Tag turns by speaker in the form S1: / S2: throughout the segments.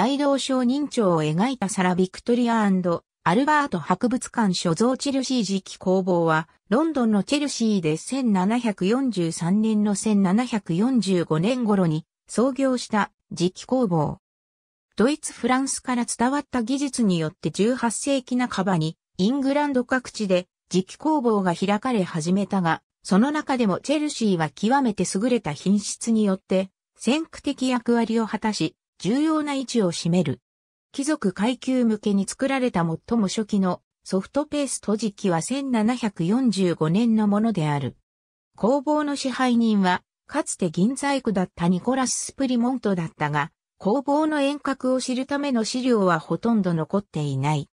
S1: 大同小人帳を描いたサラ・ビクトリアアルバート博物館所蔵チェルシー時期工房は、ロンドンのチェルシーで1743年の1745年頃に創業した磁期工房。ドイツ・フランスから伝わった技術によって18世紀半ばにイングランド各地で磁期工房が開かれ始めたが、その中でもチェルシーは極めて優れた品質によって先駆的役割を果たし、重要な位置を占める。貴族階級向けに作られた最も初期のソフトペースト時期は1745年のものである。工房の支配人は、かつて銀細工だったニコラス・スプリモントだったが、工房の遠隔を知るための資料はほとんど残っていない。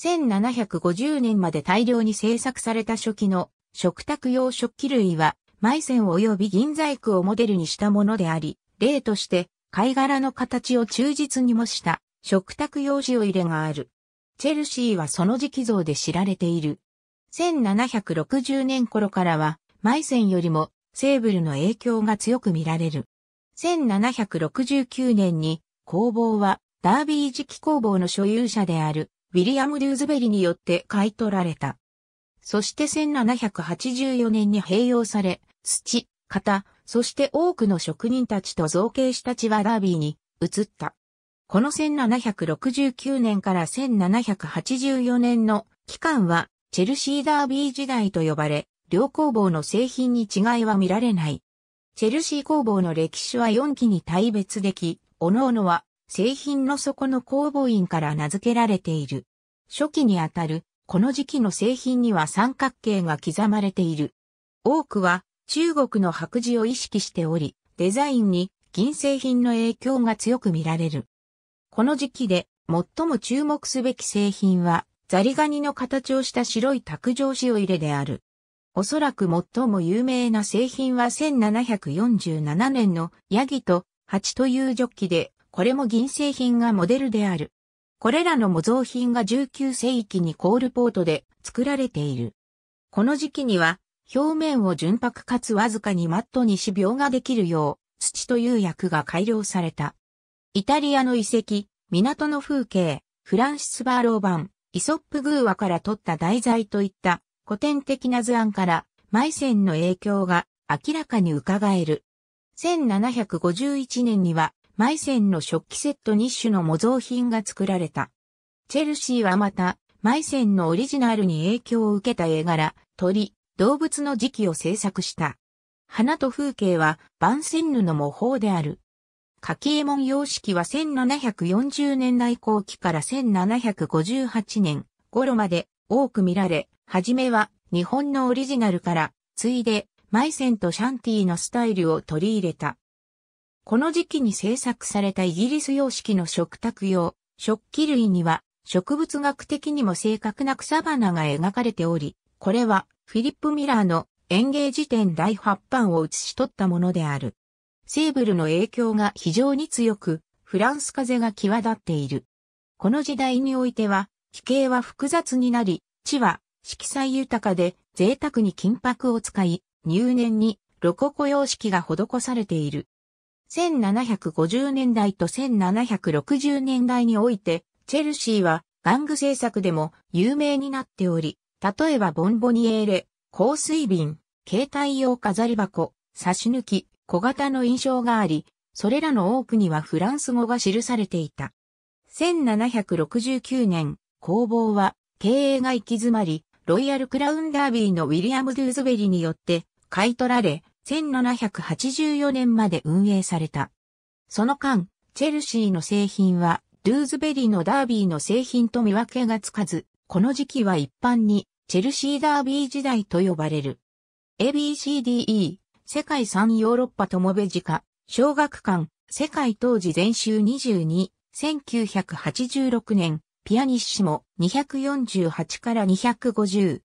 S1: 1750年まで大量に製作された初期の食卓用食器類は、マイセン及び銀細工をモデルにしたものであり、例として貝殻の形を忠実に模した食卓用紙を入れがある。チェルシーはその期像で知られている。1760年頃からは、マイセンよりもセーブルの影響が強く見られる。1769年に工房はダービー磁気工房の所有者であるウィリアム・ルーズベリによって買い取られた。そして1784年に併用され、土、型、そして多くの職人たちと造形したちはダービーに移った。この1769年から1784年の期間はチェルシーダービー時代と呼ばれ、両工房の製品に違いは見られない。チェルシー工房の歴史は4期に大別でき、各々は製品の底の工房員から名付けられている。初期にあたる、この時期の製品には三角形が刻まれている。多くは中国の白磁を意識しており、デザインに銀製品の影響が強く見られる。この時期で最も注目すべき製品は、ザリガニの形をした白い卓上塩入れである。おそらく最も有名な製品は1747年のヤギと蜂というジョッキで、これも銀製品がモデルである。これらの模造品が19世紀にコールポートで作られている。この時期には表面を純白かつわずかにマットに死病ができるよう、土という薬が改良された。イタリアの遺跡、港の風景、フランシス・バーロー版、イソップ寓話から取った題材といった古典的な図案から、マイセンの影響が明らかに伺える。1751年には、マイセンの食器セット日種の模造品が作られた。チェルシーはまた、マイセンのオリジナルに影響を受けた絵柄、鳥、動物の時期を制作した。花と風景は番線布の模倣である。柿右衛門様式は1740年代後期から1758年頃まで多く見られ、はじめは日本のオリジナルから、ついでマイセンとシャンティのスタイルを取り入れた。この時期に制作されたイギリス様式の食卓用、食器類には植物学的にも正確な草花が描かれており、これはフィリップ・ミラーの演芸辞典第8版を写し取ったものである。セーブルの影響が非常に強く、フランス風が際立っている。この時代においては、地形は複雑になり、地は色彩豊かで贅沢に金箔を使い、入念にロココ様式が施されている。1750年代と1760年代において、チェルシーは玩具制作でも有名になっており、例えばボンボニエーレ、香水瓶、携帯用飾り箱、差し抜き、小型の印象があり、それらの多くにはフランス語が記されていた。1769年、工房は経営が行き詰まり、ロイヤルクラウンダービーのウィリアム・ドゥーズベリによって買い取られ、1784年まで運営された。その間、チェルシーの製品は、ドゥーズベリーのダービーの製品と見分けがつかず、この時期は一般にチェルシーダービー時代と呼ばれる。ABCDE、世界3ヨーロッパ友部寺科、小学館、世界当時全集22、1986年、ピアニッシモ248から250。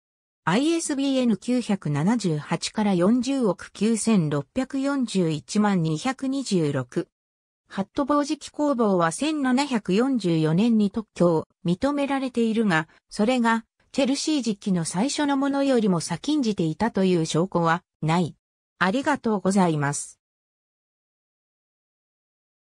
S1: ISBN 978から40億9641万226。ハット防磁器工房は1744年に特許を認められているが、それがチェルシー時期の最初のものよりも先んじていたという証拠はない。ありがとうございます。